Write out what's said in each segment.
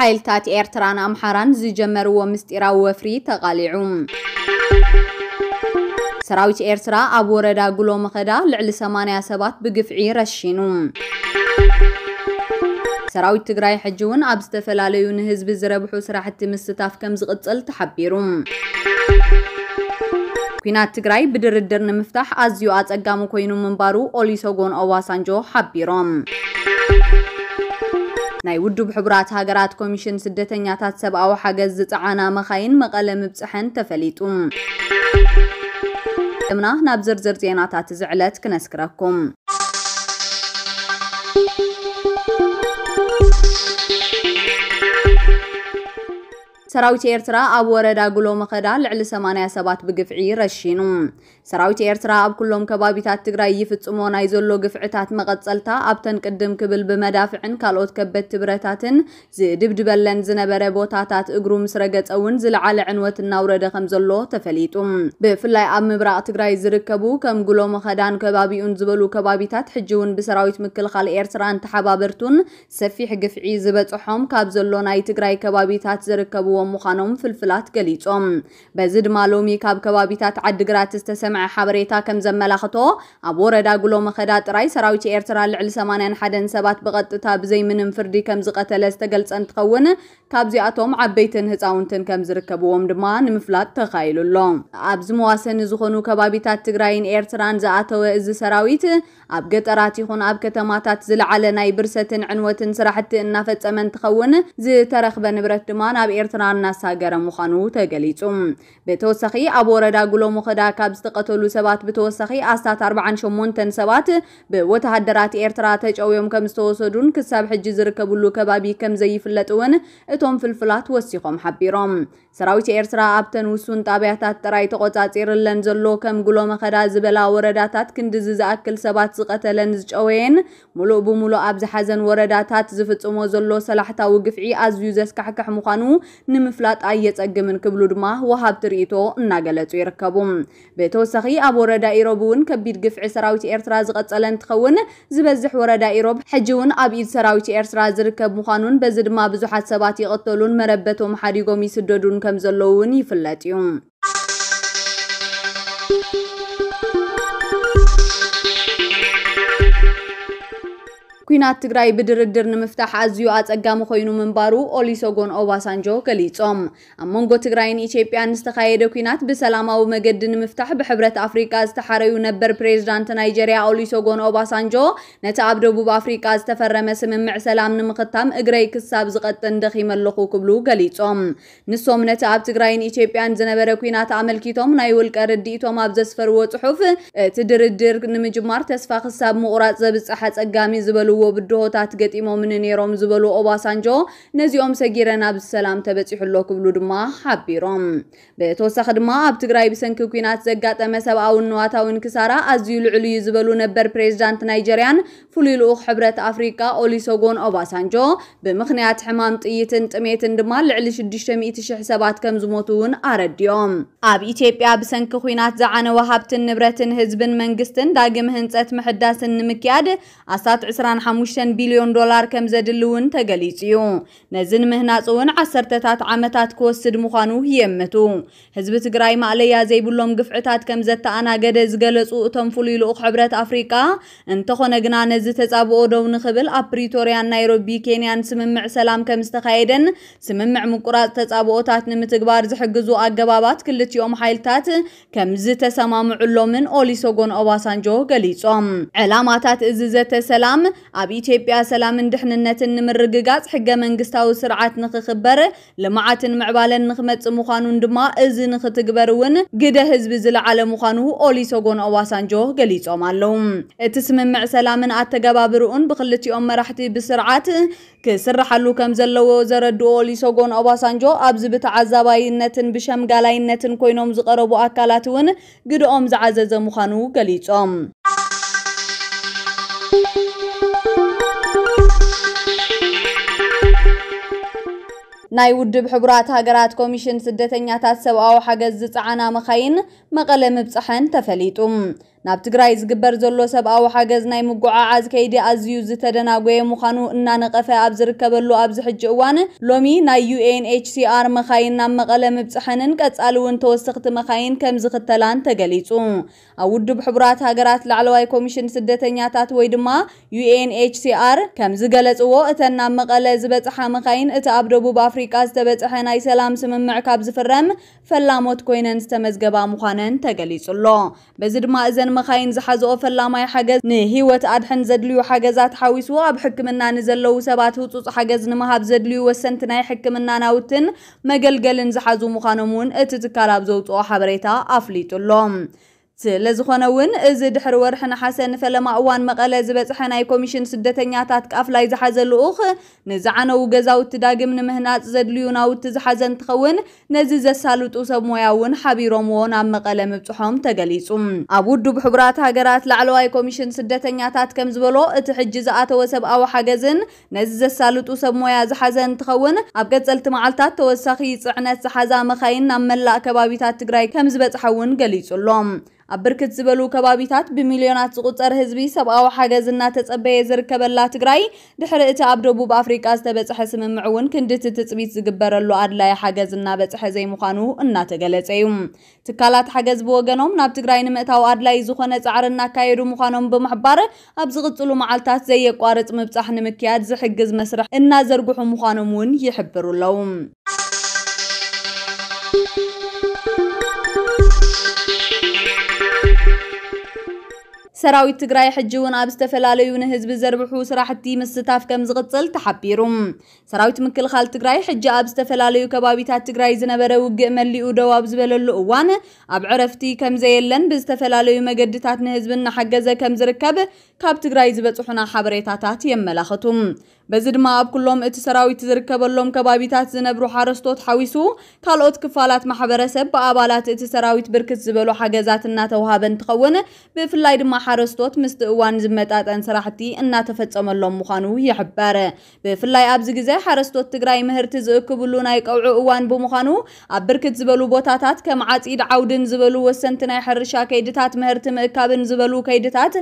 ሓይልታት ኤርትራን ኣምሓራን ዝጀመርዎ ምስጢራዊ ወፍሪ ተቓሊዑ ሰራዊት ኤርትራ ኣብ ወረዳ ጉሎ መኸዳ ልዕሊ 80 ሰባት ብግፍዒ ረሺኑ ሰራዊት ትግራይ ሕጂ እውን ኣብ ዝተፈላለዩ ንህዝቢ ዝረብሑ ስራሕቲ ምስታፍ ከም ዝቕፅል ተሓቢሩ ኩናት ትግራይ ብድርድር ንምፍታሕ ኣዝዩ ኣፀጋሚ ኮይኑ ምንባሩ ኦሊሶጎን ኦባሳንጆ ሓቢሮም ናይ ውድብ ሕቡራት ሃገራት ኮሚሽን ስደተኛታት ሰብኣዊ ሓገዝ ዝፀዓና መኻይን መቐለ ምብፅሐን ተፈሊጡ እምና ናብ ዝርዝር ዜናታት ዝዕለት ክነስክረኩም ሰራዊት ኤርትራ ኣብ ወረዳ ጉሎ መኸዳ ልዕሊ 80 ሰባት ብግፍዒ ረሺኑ ሰራዊት ኤርትራ ኣብ ኩሎም ከባቢታት ትግራይ ይፍፅሞ ናይ ዘሎ ግፍዕታት መቐፀልታ ኣብተን ቅድም ክብል ብመዳፍዕን ካልኦት ከበድቲ ብረታትን ዝድብድበለን ዝነበረ ቦታታት እግሩ ምስ ረገፀ እውን ዝለዓለ ዕንወት እናውረደ ከም ዘሎ ተፈሊጡ ብፍላይ ኣብ ምብራቅ ትግራይ ዝርከቡ ከም ጉሎ መኸዳን ከባቢኡን ዝበሉ ከባቢታት ሕጂ እውን ብሰራዊት ምክልኻል ኤርትራን ተሓባበርቱን ሰፊሕ ግፍዒ ዝበፅሖም ካብ ዘሎ ናይ ትግራይ ከባቢታት ዝርከብዎ ዘለዎም ምዃኖም ፍልፍላት ገሊፆም በዚ ድማ ሎሚ ካብ ከባቢታት ዓዲግራት ዝተሰምዐ ሓበሬታ ከም ዘመላኽቶ ኣብ ወረዳ ጉሎ መኸዳ ጥራይ ሰራዊት ኤርትራ ልዕሊ 81 ሰባት ብቐጥታ ብዘይ ምንም ፍርዲ ከም ዝቐተለ ዝተገልፀ እንትኸውን ካብዚኣቶም ዓበይትን ህፃውንትን ከም ዝርከብዎም ድማ ንምፍላጥ ተኻኢሉ ኣሎ ኣብዚ መዋሰኒ ዝኾኑ ከባቢታት ትግራይን ኤርትራን ዝኣተወ እዚ ሰራዊት ኣብ ገጠራት ይኹን ኣብ ከተማታት ዝለዓለ ናይ ብርሰትን ዕንወትን ስራሕቲ እናፈፀመ እንትኸውን ዝተረኽበ ንብረት ድማ ናብ ኤርትራ እናሳገረ ምዃኑ ተገሊጹ ብተወሳኺ ኣብ ወረዳ ጉሎ ሙኸዳ ካብ ዝተቐተሉ ሰባት ብተወሳኺ ኣስታት 48 ሰባት ብወተሃደራት ኤርትራ ተጨውዮም ከም ዝተወሰዱን ክሳብ ሕጂ ዝርከብሉ ከባቢ ከም ዘይፍለጥ እውን እቶም ፍልፍላት ወሲኾም ሓቢሮም ሰራዊት ኤርትራ ኣብተን ውሱን ጣብያታት ጥራይ ተቆፃፂርለን ዘሎ ከም ጉሎ መኸዳ ዝበላ ወረዳታት ክንዲዝ ዝኣክል ሰባት ዝቐተለን ዝጨወየን ሙሉእ ብሙሉእ ኣብ ዝሓዘን ወረዳታት ዝፍፅሞ ዘሎ ሰላሕታዊ ግፍዒ ኣዝዩ ዘስካሕክሕ ምዃኑ ን ንምፍላጥ ኣየፀግምን ክብሉ ድማ ወሃብ ትርኢቶ እናገለጹ ይርከቡ ብተወሳኺ ኣብ ወረዳ ኢሮብ እውን ከቢድ ግፍዒ ሰራዊት ኤርትራ ዝቐጸለ እንትኸውን ዝበዝሕ ወረዳ ኢሮብ ሕጂ እውን ኣብ ኢድ ሰራዊት ኤርትራ ዝርከብ ምዃኑን በዚ ድማ ብዙሓት ሰባት ይቕተሉን መረበቶም ሓዲጎም ይስደዱን ከም ዘለዉ እውን ይፍለጥ እዩ ኩናት ትግራይ ብድርድር ንምፍታሕ ኣዝዩ ኣፀጋሚ ኮይኑ ምንባሩ ኦሊሶጎን ኦባሳንጆ ገሊፆም ኣብ መንጎ ትግራይን ኢትዮጵያን ዝተካየደ ኩናት ብሰላማዊ መገዲ ንምፍታሕ ብሕብረት ኣፍሪቃ ዝተሓረዩ ነበር ፕሬዚዳንት ናይጀርያ ኦሊሶጎን ኦባሳንጆ ነቲ ኣብ ደቡብ ኣፍሪቃ ዝተፈረመ ስምምዕ ሰላም ንምክታም እግረይ ክሳብ ዝቐጥን ደኺመ ኣለኹ ክብሉ ገሊፆም ንሶም ነቲ ኣብ ትግራይን ኢትዮጵያን ዝነበረ ኩናት ኣመልኪቶም ናይ ውልቀ ርዲኢቶም ኣብ ዘስፈርዎ ፅሑፍ እቲ ድርድር ንምጅማር ተስፋ ክሳብ ምቁራፅ ዘብፅሕ ፀጋሚ ዝበልዎ ዝህብዎ ብድሆታት ገጢሞም ንኔሮም ዝበሉ ኦባሳንጆ ነዚኦም ሰጊረ ናብ ሰላም ተበፂሑሎ ክብሉ ድማ ሓቢሮም ብተወሳኺ ድማ ኣብ ትግራይ ብሰንኪ ኩናት ዘጋጠመ ሰብኣውን ንዋታውን ክሳራ ኣዝዩ ልዕሉ እዩ ዝበሉ ነበር ፕሬዚዳንት ናይጀርያን ፍሉይ ልኡኽ ሕብረት ኣፍሪካ ኦሊሶጎን ኦባሳንጆ ብምክንያት ሕማም ጥይትን ጥሜትን ድማ ልዕሊ 600,000 ሰባት ከም ዝሞቱ እውን ኣረዲዮም ኣብ ኢትዮጵያ ብሰንኪ ኩናት ዝዓነወ ሃብትን ንብረትን ህዝብን መንግስትን ዳግም ህንፀት ምሕዳስን ንምክያድ ኣሳት 25 ሓሙሽተን ቢልዮን ዶላር ከም ዘድሊ እውን ተገሊጹ እዩ ነዚ ንምህናፅ እውን ዓሰርተታት ዓመታት ክወስድ ምዃኑ የምቱ ህዝቢ ትግራይ ማእለያ ዘይብሎም ግፍዕታት ከም ዘተኣናገደ ዝገለጹ እቶም ፍሉይ ልኡኽ ሕብረት ኣፍሪቃ እንተኾነ ግና ነዚ ተጻብኦ ደው ንኽብል ኣብ ፕሪቶርያን ናይሮቢ ኬንያን ስምምዕ ሰላም ከም ዝተኻየደን ስምምዕ ምቁራፅ ተጻብኦታት ንምትግባር ዝሕግዙ ኣገባባት ክልቲኦም ሓይልታት ከም ዝተሰማምዑሎምን ኦሊሶጎን ኦባሳንጆ ገሊጾም ዕላማታት እዚ ዘተ ሰላም ኣብ ኢትዮጵያ ሰላምን ድሕንነትን ንምርግጋፅ ሕገ መንግስታዊ ስርዓት ንክኽበር ልምዓትን ምዕባለን ንክመፅእ ምዃኑን ድማ እዚ ንክትግበር እውን ግደ ህዝቢ ዝለዓለ ምዃኑ ኦሊሶጎን ኦባሳንጆ ገሊፆም ኣለው እቲ ስምምዕ ሰላምን ኣተገባብርኡን ብክልቲኦም መራሕቲ ብስርዓት ክስራሓሉ ከም ዘለዎ ዘረድኡ ኦሊሶጎን ኦባሳንጆ ኣብዚ ብተዓዛባይነትን ብሸምጋላይነትን ኮይኖም ዝቀረቡ ኣካላት እውን ግድኦም ዝዓዘዘ ምዃኑ ገሊፆም ናይ ውድብ ሕቡራት ሃገራት ኮሚሽን ስደተኛታት ሰብኣዊ ሓገዝ ዝፀዓና መኻይን መቐለ ምብፅሐን ተፈሊጡ ናብ ትግራይ ዝግበር ዘሎ ሰብኣዊ ሓገዝ ናይ ምጉዓዓዝ ከይዲ ኣዝዩ ዝተደናጎየ ምዃኑ እናነቐፈ ኣብ ዝርከበሉ ኣብዚ ሕጂ እዋን ሎሚ ናይ ዩኤንኤችሲኣር መኻይን ናብ መቐለ ምብፅሐንን ቀጻሊ እውን ተወሰኽቲ መኻይን ከም ዝኽተላን ተገሊጹ ኣብ ውድብ ሕቡራት ሃገራት ላዕለዋይ ኮሚሽን ስደተኛታት ወይ ድማ ዩኤንኤችሲኣር ከም ዝገለጽዎ እተን ናብ መቐለ ዝበጽሓ መኻይን እቲ ኣብ ደቡብ ኣፍሪቃ ዝተበጽሐ ናይ ሰላም ስምምዕ ካብ ዝፍረም ፈላሞት ኮይነን ዝተመዝገባ ምዃነን ተገሊጹ በዚ ድማ እዘን مخاين زحزو فلا ماي حجز نهيوت أدحن زدليو حجزات حويسو أبحكمنا نزلو سبات وطوس حجز نمهاب زدليو وسنتنا يحكمنا نوتن مقلقل زحزو مخانمون اتتكالاب زوتو حبريتا أفليتو اللوم ስለዝኾነ እውን እዚ ድሕሪ ወርሒ ነሓሰ ንፈለማ እዋን መቐለ ዝበፅሐ ናይ ኮሚሽን ስደተኛታት ቃፍላይ ዝሓዘ ልኡኽ ንዝዓነዉ ገዛውቲ ዳግም ንምህናፅ ዘድልዩ ናውቲ ዝሓዘ እንትኸውን ነዚ ዘሳልጡ ሰብ ሞያ እውን ሓቢሮምዎ ናብ መቐለ ምብፅሖም ተገሊጹ ኣብ ውዱብ ሕቡራት ሃገራት ላዕለዋይ ኮሚሽን ስደተኛታት ከም ዝበሎ እቲ ሕጂ ዝኣተወ ሰብኣዊ ሓገዝን ነዚ ዘሳልጡ ሰብ ሞያ ዝሓዘ እንትኸውን ኣብ ቀፀልቲ መዓልትታት ተወሳኺ ፅዕነት ዝሓዛ መኻይን ናብ መላእ ከባቢታት ትግራይ ከም ዝበፅሐ እውን ገሊጹ ኣሎ ኣብ ብርክት ዝበሉ ከባቢታት ብሚልዮናት ዝቁፀር ህዝቢ ሰብኣዊ ሓገዝ እናተፀበየ ዝርከበላ ትግራይ ድሕሪ እቲ ኣብ ደቡብ ኣፍሪቃ ዝተበፅሐ ስምምዕ እውን ክንድቲ ትፅቢት ዝግበረሉ ኣድላይ ሓገዝ እናበፅሐ ዘይምዃኑ እናተገለፀ እዩ ትካላት ሓገዝ ብወገኖም ናብ ትግራይ ንምእታዊ ኣድላይ ዝኾነ ፃዕሪ እናካየዱ ምዃኖም ብምሕባር ኣብ ዝቕፅሉ መዓልትታት ዘየቋርፅ ምብፃሕ ንምክያድ ዝሕግዝ መስርሕ እናዘርግሑ ምዃኖም እውን ይሕብሩ ኣለዉ سراوي تجري حجون أب استفلالي ونهز بزربحو سراحتي مستطاف كم زغطل تحبيرهم سراوي تمكل خال تقرأي حج أب استفلالي وكبابيتات تقرأي زنبرا وقملي ودو أب زبل اللقوان أب عرفتي كم زيلن بستفلالي ومقدتات نهز بنا حقزة كم زركب كاب تقرأي زبطحنا حبريتاتات يملاختهم በዚ ድማ ኣብ ኩሎም እቲ ሰራዊት ዝርከበሎም ከባቢታት ዝነብሩ ሓረስቶት ሓዊሱ ካልኦት ክፋላት ማሕበረሰብ ብኣባላት እቲ ሰራዊት ብርክት ዝበሉ ሓገዛት እናተዋሃበ እንትኸውን ብፍላይ ድማ ሓረስቶት ምስቲ እዋን ዝመጣጠን ስራሕቲ እናተፈፀመሎም ምዃኑ ይሕበር። ብፍላይ ኣብዚ ግዜ ሓረስቶት ትግራይ ምህርቲ ዝእክብሉ ናይ ቀውዑ እዋን ብምዃኑ ኣብ ብርክት ዝበሉ ቦታታት ከም ዓፂድ ዓውድን ዝበሉ ወሰንቲ ናይ ሕርሻ ከይድታት ምህርቲ ምእካብን ዝበሉ ከይድታት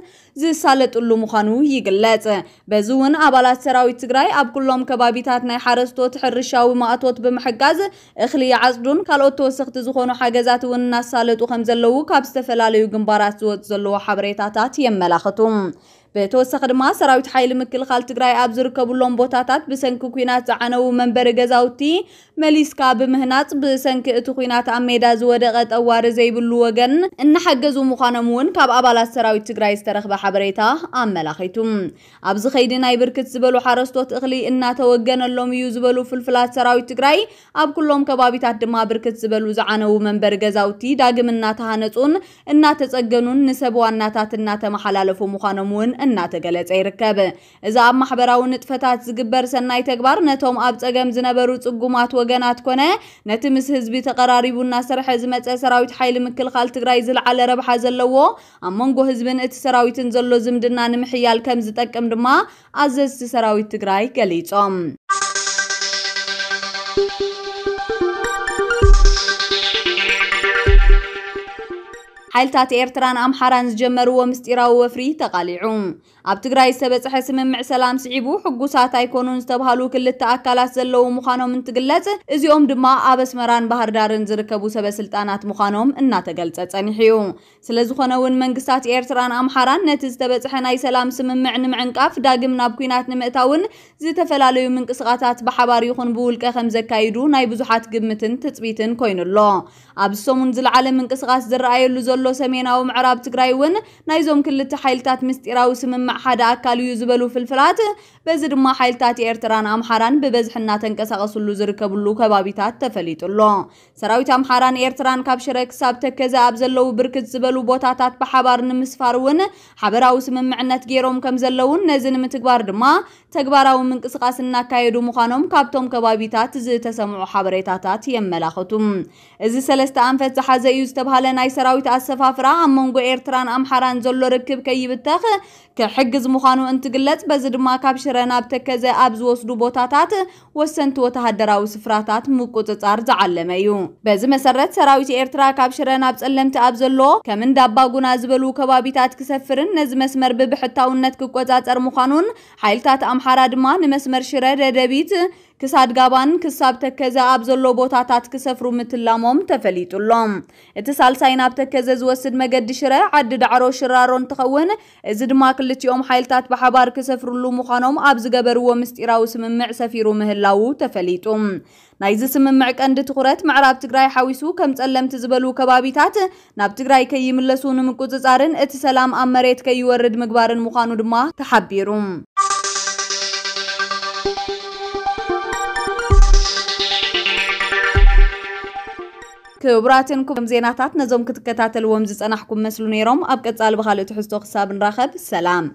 ዝሳለጥሉ ምዃኑ ይግለጽ። በዚ እውን ኣባላት ሰራዊት ትግራይ ኣብ ኩሎም ከባቢታት ናይ ሓረስቶት ሕርሻዊ ማእቶት ብምሕጋዝ እኽሊ ይዓፅዱን ካልኦት ተወሰኽቲ ዝኾኑ ሓገዛት እውን እናሳለጡ ከም ዘለዉ ካብ ዝተፈላለዩ ግንባራት ዝወፁ ዘለዉ ሓበሬታታት የመላኽቱ ብተወሳኺ ድማ ሰራዊት ሓይሊ ምክልኻል ትግራይ ኣብ ዝርከብሎም ቦታታት ብሰንኪ ኩናት ዝዓነዉ መንበሪ ገዛውቲ መሊስካ ብምህናፅ ብሰንኪ እቲ ኩናት ኣብ ሜዳ ዝወደቐ ጠዋሪ ዘይብሉ ወገን እናሓገዙ ምዃኖም እውን ካብ ኣባላት ሰራዊት ትግራይ ዝተረኽበ ሓበሬታ ኣመላኺቱ ኣብዚ ከይዲ ናይ ብርክት ዝበሉ ሓረስቶት እኽሊ እናተወገነሎም እዩ ዝበሉ ፍልፍላት ሰራዊት ትግራይ ኣብ ኩሎም ከባቢታት ድማ ብርክት ዝበሉ ዝዓነዉ መንበሪ ገዛውቲ ዳግም እናተሃነፁን እናተፀገኑን ንሰብ ዋናታት እናተመሓላለፉ ምዃኖም እውን እናተገለጸ ይርከብ እዛ ኣብ ማሕበራዊ ንጥፈታት ዝግበር ሰናይ ተግባር ነቶም ኣብ ፀገም ዝነበሩ ፅጉማት ወገናት ኮነ ነቲ ምስ ህዝቢ ተቀራሪቡ እናሰርሐ ዝመፀ ሰራዊት ሓይሊ ምክልኻል ትግራይ ዝለዓለ ረብሓ ዘለዎ ኣብ መንጎ ህዝብን እቲ ሰራዊትን ዘሎ ዝምድና ንምሕያል ከም ዝጠቅም ድማ ኣዘዝቲ ሰራዊት ትግራይ ገሊፆም ሓይልታት ኤርትራን ኣምሓራን ዝጀመርዎ ምስጢራዊ ወፍሪ ተቓሊዑ ኣብ ትግራይ ዝተበፅሐ ስምምዕ ሰላም ስዒቡ ሕጉሳት ኣይኮኑን ዝተባሃሉ ክልተ ኣካላት ዘለው ምዃኖም እንትግለጽ እዚኦም ድማ ኣብ ኣስመራን ባህር ዳርን ዝርከቡ ሰበስልጣናት ምዃኖም እናተገልጸ ጸኒሕ እዩ ስለዝኾነ እውን መንግስታት ኤርትራን ኣምሓራን ነቲ ዝተበፅሐ ናይ ሰላም ስምምዕ ንምዕንቃፍ ዳግም ናብ ኩናት ንምእታውን ዝተፈላለዩ ምንቅስቓሳት ብሓባር ይኹን ብውልቀ ከም ዘካይዱ ናይ ብዙሓት ግምትን ትፅቢትን ኮይኑ ኣሎ ኣብዚ ሰሙን ዝለዓለ ምንቅስቓስ ዝረኣየሉ ዘሎ ሰሜናዊ ምዕራብ ትግራይ እውን ናይዞም ክልተ ሓይልታት ምስጢራዊ ስምምዕ ሓደ ኣካል እዩ ዝበሉ ፍልፍላት በዚ ድማ ሓይልታት ኤርትራን ኣምሓራን ብበዝሒ እናተንቀሳቀሱሉ ዝርከብሉ ከባቢታት ተፈሊጡሎ ሰራዊት ኣምሓራን ኤርትራን ካብ ሽረ ክሳብ ተከዘ ኣብ ዘለው ብርክት ዝበሉ ቦታታት ብሓባር ንምስፋር እውን ሓበራዊ ስምምዕነት ገይሮም ከም ዘለውን ነዚ ንምትግባር ድማ ተግባራዊ ምንቅስቃስ እናካየዱ ምዃኖም ካብቶም ከባቢታት ዝተሰምዑ ሓበሬታታት የመላኽቱ እዚ ሰለስተ ኣንፈት ዝሓዘ እዩ ዝተባሃለ ናይ ሰራዊት ኣሰፋፍራ ኣብ መንጎ ኤርትራን ኣምሓራን ዘሎ ርክብ ከይብተኽ ዝሕግዝ ምዃኑ እንትግለጽ በዚ ድማ ካብ ሽረ ናብ ተከዘ ኣብ ዝወስዱ ቦታታት ወሰንቲ ወተሃደራዊ ስፍራታት ምቁፅጻር ዝዓለመ እዩ በዚ መሰረት ሰራዊት ኤርትራ ካብ ሽረ ናብ ጸለምቲ ኣብ ዘሎ ከም እንዳባጉና ዝበሉ ከባቢታት ክሰፍርን ነዚ መስመር ብብሕታውነት ክቆጻጸር ምዃኑን ሓይልታት ኣምሓራ ድማ ንመስመር ሽረ ደደቢት ክሳድ ጋባን ክሳብ ተከዘ አብ ዘሎ ቦታታት ክሰፍሩ ምትላሞም ተፈሊጡሎም እቲ ሳልሳይ ናብ ተከዘ ዝወስድ መገዲ ሽረ ዓዲ ዳዕሮ ሽራሮ እንትኸውን እዚ ድማ ክልቲኦም ሓይልታት ብሓባር ክሰፍርሉ ምዃኖም ኣብ ዝገበርዎ ምስጢራዊ ስምምዕ ሰፊሩ ምህላው ተፈሊጡ ናይዚ ስምምዕ ቀንዲ ትኩረት ምዕራብ ትግራይ ሓዊሱ ከም ጸለምቲ ዝበሉ ከባቢታት ናብ ትግራይ ከይምለሱ ንምቁፅጻርን እቲ ሰላም ኣብ መሬት ከይወርድ ምግባርን ምዃኑ ድማ ተሓቢሩ كبراتن كم زيناتات نزوم كتكتات أنا حكم مسلوني روم أبكت زالب خالي تحستو خساب نراخب سلام